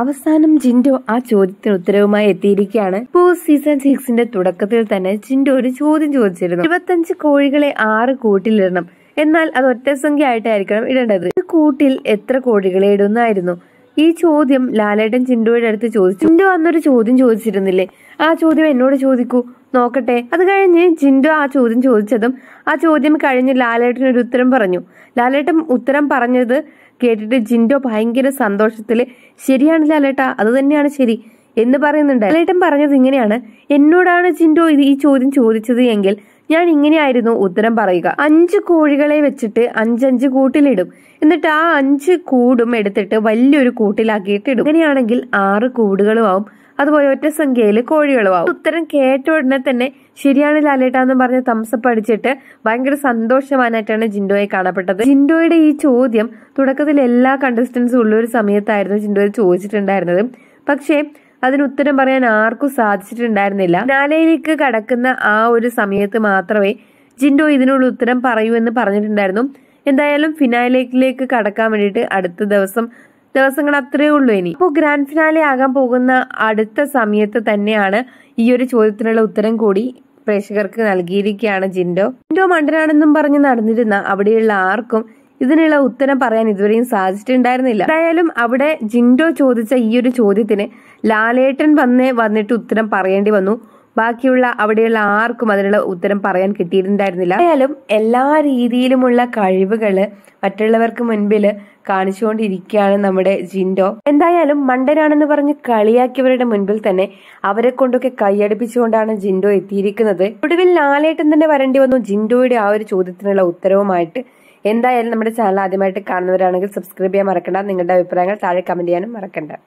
അവസാനം ജിൻഡോ ആ ചോദ്യത്തിന് ഉത്തരവുമായി എത്തിയിരിക്കുകയാണ് പോസ്റ്റ് സീസൺ സിക്സിന്റെ തുടക്കത്തിൽ തന്നെ ജിൻഡോ ഒരു ചോദ്യം ചോദിച്ചിരുന്നു ഇരുപത്തഞ്ച് കോഴികളെ ആറ് കൂട്ടിലിടണം എന്നാൽ അത് ഒറ്റ സംഖ്യ ആയിട്ടായിരിക്കണം ഇടേണ്ടത് ഒരു കൂട്ടിൽ എത്ര കോഴികളെ ഇടുന്നായിരുന്നു ഈ ചോദ്യം ലാലേട്ടൻ ചിൻഡോയുടെ അടുത്ത് ചോദിച്ചു ചിൻഡോ അന്നൊരു ചോദ്യം ചോദിച്ചിരുന്നില്ലേ ആ ചോദ്യം എന്നോട് ചോദിക്കൂ നോക്കട്ടെ അത് കഴിഞ്ഞ് ജിൻഡോ ആ ചോദ്യം ചോദിച്ചതും ആ ചോദ്യം കഴിഞ്ഞ് ലാലേട്ടൻ ഒരു ഉത്തരം പറഞ്ഞു ലാലേട്ടൻ ഉത്തരം പറഞ്ഞത് കേട്ടിട്ട് ജിൻഡോ ഭയങ്കര സന്തോഷത്തില് ശരിയാണ് ലാലേട്ട അത് തന്നെയാണ് ശരി എന്ന് പറയുന്നുണ്ട് ലാലേട്ടൻ പറഞ്ഞത് ഇങ്ങനെയാണ് എന്നോടാണ് ജിൻഡോ ഈ ചോദ്യം ചോദിച്ചത് എങ്കിൽ ഞാൻ ഇങ്ങനെയായിരുന്നു ഉത്തരം പറയുക അഞ്ച് കോഴികളെ വെച്ചിട്ട് അഞ്ചഞ്ച് കൂട്ടിലിടും എന്നിട്ട് ആ അഞ്ച് കൂടും എടുത്തിട്ട് വലിയൊരു കൂട്ടിലാക്കിയിട്ട് ഇടും അങ്ങനെയാണെങ്കിൽ ആറ് കൂടുകളും ആവും അതുപോലെ ഒറ്റ സംഖ്യയിൽ കോഴികളും ആവും ഉത്തരം കേട്ട ഉടനെ തന്നെ ശരിയാണ് ലാലേട്ടാന്ന് എന്ന് പറഞ്ഞ് തംസപ്പ് അടിച്ചിട്ട് ഭയങ്കര സന്തോഷവാനായിട്ടാണ് ജിൻഡോയെ കാണപ്പെട്ടത് ജിൻഡോയുടെ ഈ ചോദ്യം തുടക്കത്തിൽ എല്ലാ കണ്ടസ്റ്റൻസും ഉള്ള ഒരു സമയത്തായിരുന്നു ജിൻഡോയെ ചോദിച്ചിട്ടുണ്ടായിരുന്നത് പക്ഷേ അതിന് ഉത്തരം പറയാൻ ആർക്കും സാധിച്ചിട്ടുണ്ടായിരുന്നില്ല നാലയിലേക്ക് കടക്കുന്ന ആ ഒരു സമയത്ത് മാത്രമേ ജിൻഡോ ഇതിനുള്ള ഉത്തരം പറയൂ എന്ന് പറഞ്ഞിട്ടുണ്ടായിരുന്നു എന്തായാലും ഫിനാലേക്കിലേക്ക് കടക്കാൻ വേണ്ടിയിട്ട് അടുത്ത ദിവസം ദിവസങ്ങൾ അത്രേ ഉള്ളൂ ഇനി അപ്പോൾ ഗ്രാൻഡ് ഫിനാലെ ആകാൻ പോകുന്ന അടുത്ത സമയത്ത് തന്നെയാണ് ഈ ഒരു ചോദ്യത്തിനുള്ള ഉത്തരം കൂടി പ്രേക്ഷകർക്ക് നൽകിയിരിക്കുകയാണ് ജിൻഡോ ജിൻഡോ മണ്ടനാണെന്നും പറഞ്ഞ് നടന്നിരുന്ന അവിടെയുള്ള ആർക്കും ഇതിനുള്ള ഉത്തരം പറയാൻ ഇതുവരെയും സാധിച്ചിട്ടുണ്ടായിരുന്നില്ല എന്തായാലും അവിടെ ജിൻഡോ ചോദിച്ച ഈ ഒരു ചോദ്യത്തിന് ലാലേട്ടൻ വന്നേ വന്നിട്ട് ഉത്തരം പറയേണ്ടി വന്നു ബാക്കിയുള്ള അവിടെയുള്ള ആർക്കും അതിനുള്ള ഉത്തരം പറയാൻ കിട്ടിയിട്ടുണ്ടായിരുന്നില്ല എന്തായാലും എല്ലാ രീതിയിലുമുള്ള കഴിവുകൾ മറ്റുള്ളവർക്ക് മുൻപിൽ കാണിച്ചുകൊണ്ടിരിക്കുകയാണ് നമ്മുടെ ജിൻഡോ എന്തായാലും മണ്ടനാണെന്ന് പറഞ്ഞ് കളിയാക്കിയവരുടെ മുൻപിൽ തന്നെ അവരെ കൊണ്ടൊക്കെ കൈയടിപ്പിച്ചുകൊണ്ടാണ് ജിൻഡോ എത്തിയിരിക്കുന്നത് ഒടുവിൽ ലാലേട്ടൻ തന്നെ വരേണ്ടി വന്നു ജിൻഡോയുടെ ആ ഒരു ചോദ്യത്തിനുള്ള ഉത്തരവുമായിട്ട് എന്തായാലും നമ്മുടെ ചാനൽ ആദ്യമായിട്ട് കാണുന്നവരാണെങ്കിൽ സബ്സ്ക്രൈബ് ചെയ്യാൻ മറക്കണ്ട നിങ്ങളുടെ അഭിപ്രായങ്ങൾ താഴെ കമൻറ്റ് ചെയ്യാനും മറക്കണ്ട